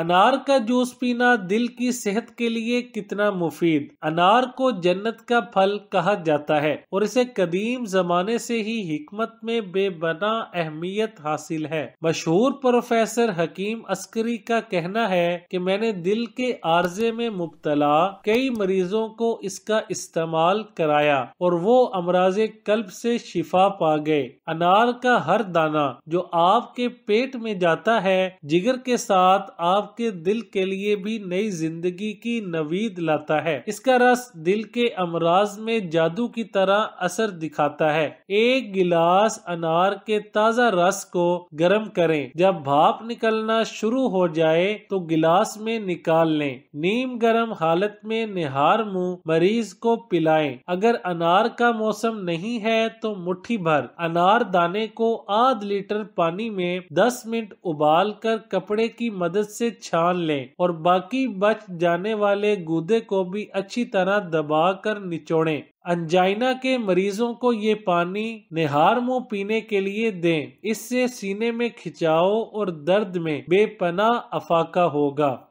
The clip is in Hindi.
अनार का जूस पीना दिल की सेहत के लिए कितना मुफीद अनार को जन्नत का फल कहा जाता है और इसे कदीम जमाने से ही हिकमत में बेबना अहमियत हासिल है मशहूर प्रोफेसर हकीम अस्करी का कहना है कि मैंने दिल के आर्जे में मुबतला कई मरीजों को इसका इस्तेमाल कराया और वो अमराज कल्ब से शिफा पा गए अनार का हर दाना जो आपके पेट में जाता है जिगर के साथ आप आपके दिल के लिए भी नई जिंदगी की नवीद लाता है इसका रस दिल के अमराज में जादू की तरह असर दिखाता है एक गिलास अनार के ताज़ा रस को गर्म करें जब भाप निकलना शुरू हो जाए तो गिलास में निकाल लें नीम गर्म हालत में निहार मुंह मरीज को पिलाएं अगर अनार का मौसम नहीं है तो मुट्ठी भर अनार दाने को आध लीटर पानी में 10 मिनट उबाल कर कपड़े की मदद से छान लें और बाकी बच जाने वाले गूदे को भी अच्छी तरह दबा कर निचोड़ें अंजाइना के मरीजों को ये पानी निहार मुंह पीने के लिए दें इससे सीने में खिंचाव और दर्द में बेपना अफाका होगा